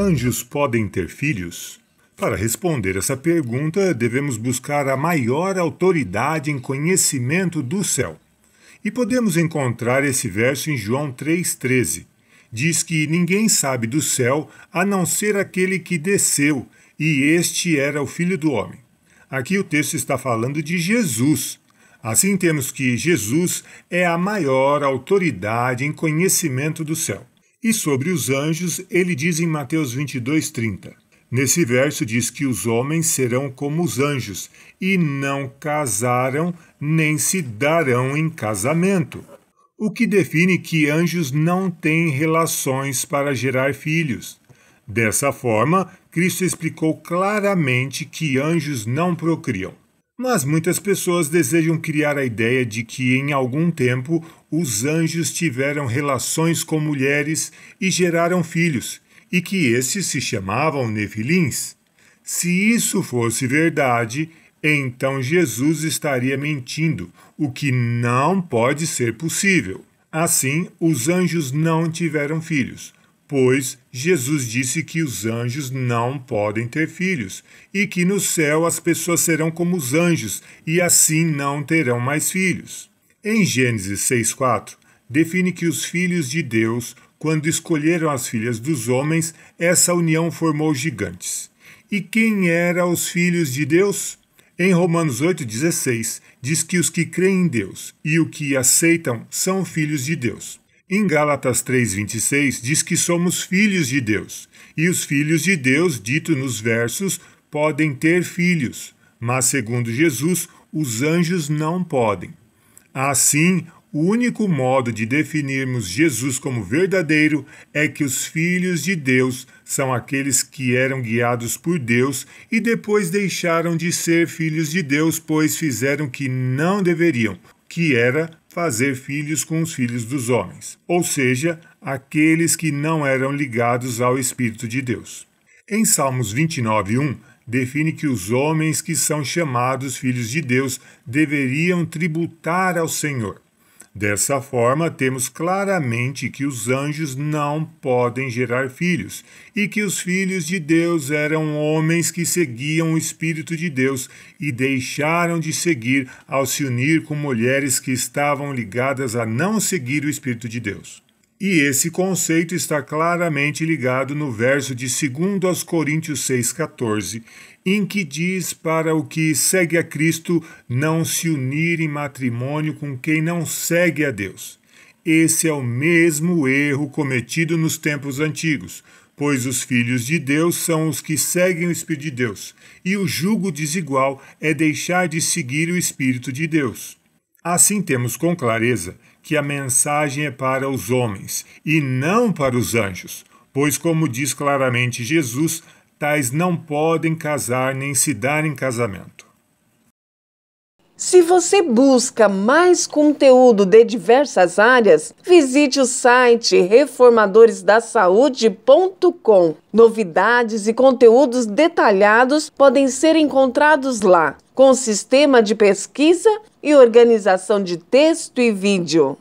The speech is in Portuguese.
Anjos podem ter filhos? Para responder essa pergunta, devemos buscar a maior autoridade em conhecimento do céu. E podemos encontrar esse verso em João 3,13. Diz que ninguém sabe do céu a não ser aquele que desceu, e este era o Filho do Homem. Aqui o texto está falando de Jesus. Assim temos que Jesus é a maior autoridade em conhecimento do céu. E sobre os anjos, ele diz em Mateus 22, 30. Nesse verso diz que os homens serão como os anjos, e não casaram nem se darão em casamento. O que define que anjos não têm relações para gerar filhos. Dessa forma, Cristo explicou claramente que anjos não procriam. Mas muitas pessoas desejam criar a ideia de que em algum tempo os anjos tiveram relações com mulheres e geraram filhos, e que esses se chamavam nefilins. Se isso fosse verdade, então Jesus estaria mentindo, o que não pode ser possível. Assim, os anjos não tiveram filhos pois Jesus disse que os anjos não podem ter filhos e que no céu as pessoas serão como os anjos e assim não terão mais filhos. Em Gênesis 6:4 define que os filhos de Deus, quando escolheram as filhas dos homens, essa união formou gigantes. E quem eram os filhos de Deus? Em Romanos 8,16, diz que os que creem em Deus e o que aceitam são filhos de Deus. Em Gálatas 3:26 diz que somos filhos de Deus, e os filhos de Deus, dito nos versos, podem ter filhos, mas segundo Jesus, os anjos não podem. Assim, o único modo de definirmos Jesus como verdadeiro é que os filhos de Deus são aqueles que eram guiados por Deus e depois deixaram de ser filhos de Deus, pois fizeram o que não deveriam, que era fazer filhos com os filhos dos homens, ou seja, aqueles que não eram ligados ao Espírito de Deus. Em Salmos 29:1 define que os homens que são chamados filhos de Deus deveriam tributar ao Senhor. Dessa forma, temos claramente que os anjos não podem gerar filhos e que os filhos de Deus eram homens que seguiam o Espírito de Deus e deixaram de seguir ao se unir com mulheres que estavam ligadas a não seguir o Espírito de Deus. E esse conceito está claramente ligado no verso de 2 Coríntios 6,14, em que diz para o que segue a Cristo não se unir em matrimônio com quem não segue a Deus. Esse é o mesmo erro cometido nos tempos antigos, pois os filhos de Deus são os que seguem o Espírito de Deus, e o jugo desigual é deixar de seguir o Espírito de Deus. Assim temos com clareza que a mensagem é para os homens e não para os anjos, pois, como diz claramente Jesus, tais não podem casar nem se dar em casamento. Se você busca mais conteúdo de diversas áreas, visite o site reformadoresdasaude.com. Novidades e conteúdos detalhados podem ser encontrados lá, com sistema de pesquisa e organização de texto e vídeo.